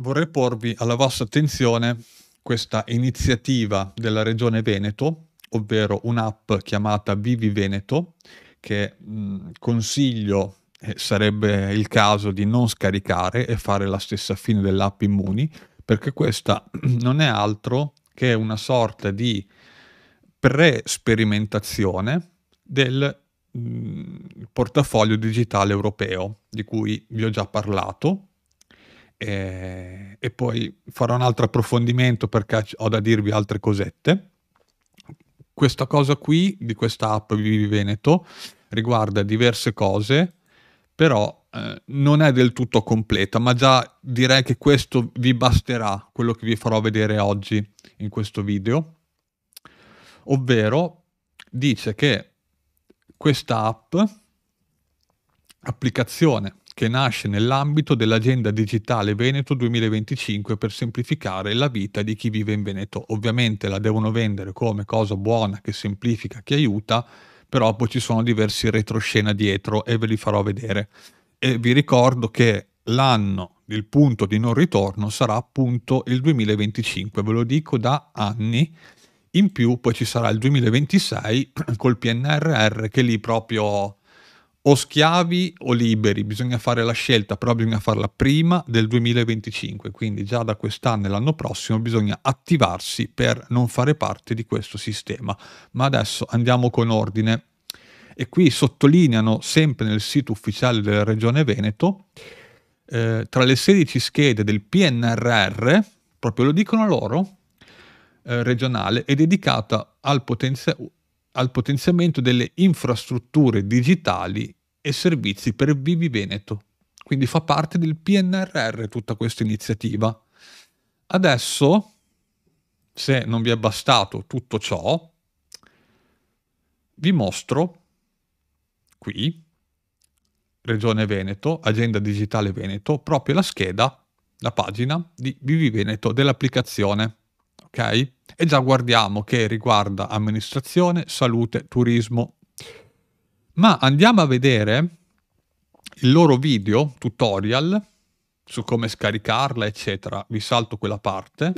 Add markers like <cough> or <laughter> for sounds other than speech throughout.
vorrei porvi alla vostra attenzione questa iniziativa della Regione Veneto, ovvero un'app chiamata Vivi Veneto, che mh, mm, consiglio eh, sarebbe il caso di non scaricare e fare la stessa fine dell'app Immuni, perché questa <clears throat> non è altro che una sorta di pre-sperimentazione del mm, portafoglio digitale europeo, di cui vi ho già parlato e, eh, e poi farò un altro approfondimento perché ho da dirvi altre cosette. Questa cosa qui, di questa app Vivi Veneto, riguarda diverse cose, però eh, non è del tutto completa, ma già direi che questo vi basterà, quello che vi farò vedere oggi in questo video. Ovvero dice che questa app, applicazione che nasce nell'ambito dell'Agenda Digitale Veneto 2025 per semplificare la vita di chi vive in Veneto. Ovviamente la devono vendere come cosa buona che semplifica, che aiuta, però poi ci sono diversi retroscena dietro e ve li farò vedere. E vi ricordo che l'anno il punto di non ritorno sarà appunto il 2025, ve lo dico da anni. In più poi ci sarà il 2026 <clears throat> col PNRR che lì proprio o schiavi o liberi, bisogna fare la scelta, però bisogna farla prima del 2025, quindi già da quest'anno e l'anno prossimo bisogna attivarsi per non fare parte di questo sistema. Ma adesso andiamo con ordine e qui sottolineano sempre nel sito ufficiale della Regione Veneto, eh, tra le 16 schede del PNRR, proprio lo dicono loro, eh, regionale, è dedicata al, potenziale al potenziamento delle infrastrutture digitali e servizi per Vivi Veneto. Quindi fa parte del PNRR tutta questa iniziativa. Adesso, se non vi è bastato tutto ciò, vi mostro qui, Regione Veneto, Agenda Digitale Veneto, proprio la scheda, la pagina di Vivi Veneto dell'applicazione ok? E già guardiamo che riguarda amministrazione, salute, turismo. Ma andiamo a vedere il loro video tutorial su come scaricarla, eccetera. Vi salto quella parte.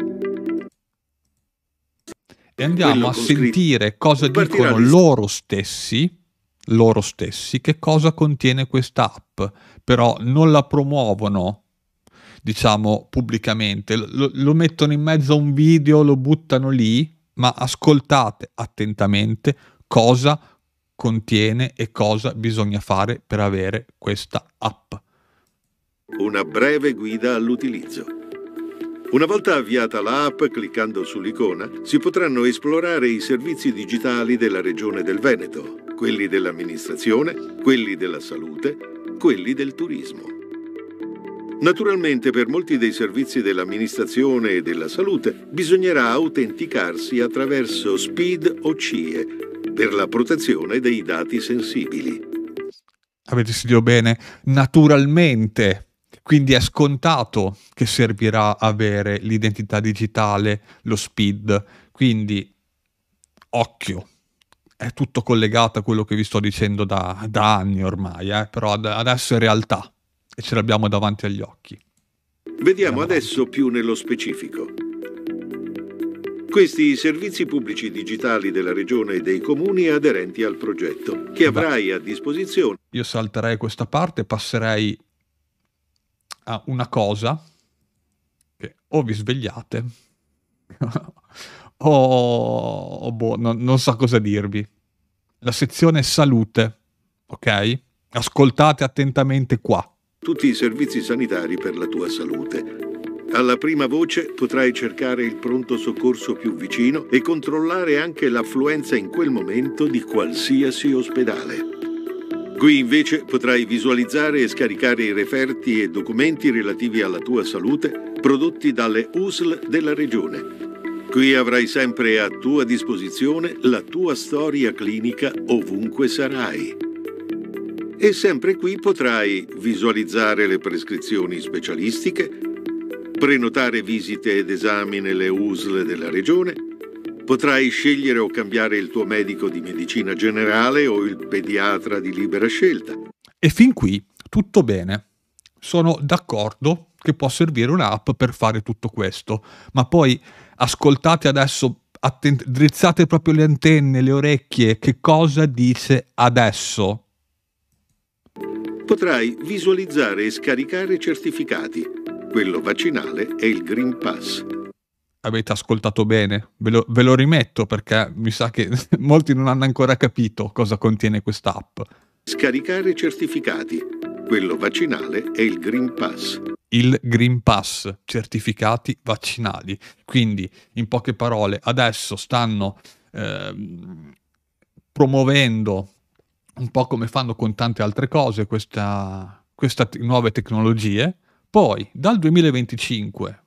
E andiamo a sentire cosa dicono loro stessi, loro stessi, che cosa contiene questa app. Però non la promuovono diciamo, pubblicamente. Lo, lo mettono in mezzo a un video, lo buttano lì, ma ascoltate attentamente cosa contiene e cosa bisogna fare per avere questa app. Una breve guida all'utilizzo. Una volta avviata l'app, cliccando sull'icona, si potranno esplorare i servizi digitali della Regione del Veneto, quelli dell'amministrazione, quelli della salute, quelli del turismo. Naturalmente per molti dei servizi dell'amministrazione e della salute bisognerà autenticarsi attraverso SPID o CIE per la protezione dei dati sensibili. Avete sentito bene? Naturalmente. Quindi è scontato che servirà avere l'identità digitale, lo SPID. Quindi occhio è tutto collegato a quello che vi sto dicendo da, da anni ormai, eh? però adesso è realtà e ce l'abbiamo davanti agli occhi. Vediamo adesso più nello specifico. Questi servizi pubblici digitali della regione e dei comuni aderenti al progetto, che avrai a disposizione. Io salterei questa parte, passerei a una cosa che o vi svegliate <laughs> o boh, non, non so cosa dirvi. La sezione salute, ok? Ascoltate attentamente qua tutti i servizi sanitari per la tua salute. Alla prima voce potrai cercare il pronto soccorso più vicino e controllare anche l'affluenza in quel momento di qualsiasi ospedale. Qui invece potrai visualizzare e scaricare i referti e documenti relativi alla tua salute prodotti dalle USL della Regione. Qui avrai sempre a tua disposizione la tua storia clinica ovunque sarai. E sempre qui potrai visualizzare le prescrizioni specialistiche, prenotare visite ed esami nelle USL della regione, potrai scegliere o cambiare il tuo medico di medicina generale o il pediatra di libera scelta. E fin qui tutto bene. Sono d'accordo che può servire un'app per fare tutto questo, ma poi ascoltate adesso, atten- drizzate proprio le antenne, le orecchie, che cosa dice adesso potrai visualizzare e scaricare certificati. Quello vaccinale è il Green Pass. Avete ascoltato bene, ve lo, ve lo rimetto perché mi sa che <laughs> molti non hanno ancora capito cosa contiene questa app. Scaricare certificati. Quello vaccinale è il Green Pass. Il Green Pass, certificati vaccinali. Quindi, in poche parole, adesso stanno eh, promuovendo un po' come fanno con tante altre cose questa, queste nuove tecnologie. Poi dal 2025,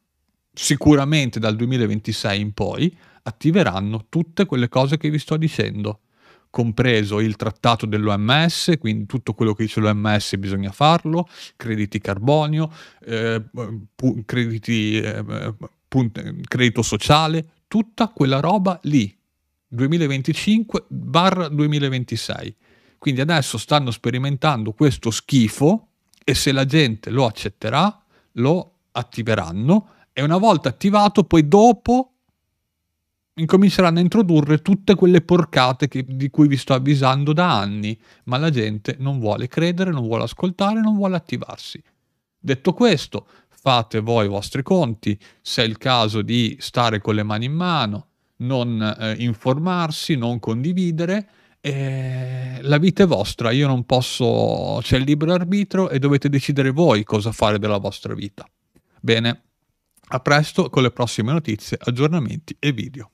sicuramente dal 2026 in poi, attiveranno tutte quelle cose che vi sto dicendo, compreso il trattato dell'OMS, quindi tutto quello che dice l'OMS bisogna farlo, crediti carbonio, eh, crediti, eh, credito sociale, tutta quella roba lì, 2025-2026. Quindi adesso stanno sperimentando questo schifo e se la gente lo accetterà, lo attiveranno e una volta attivato poi dopo incominceranno a introdurre tutte quelle porcate che, di cui vi sto avvisando da anni, ma la gente non vuole credere, non vuole ascoltare, non vuole attivarsi. Detto questo, fate voi i vostri conti, se è il caso di stare con le mani in mano, non eh, informarsi, non condividere, eh, la vita è vostra, io non posso, c'è il libero arbitro e dovete decidere voi cosa fare della vostra vita. Bene, a presto con le prossime notizie, aggiornamenti e video.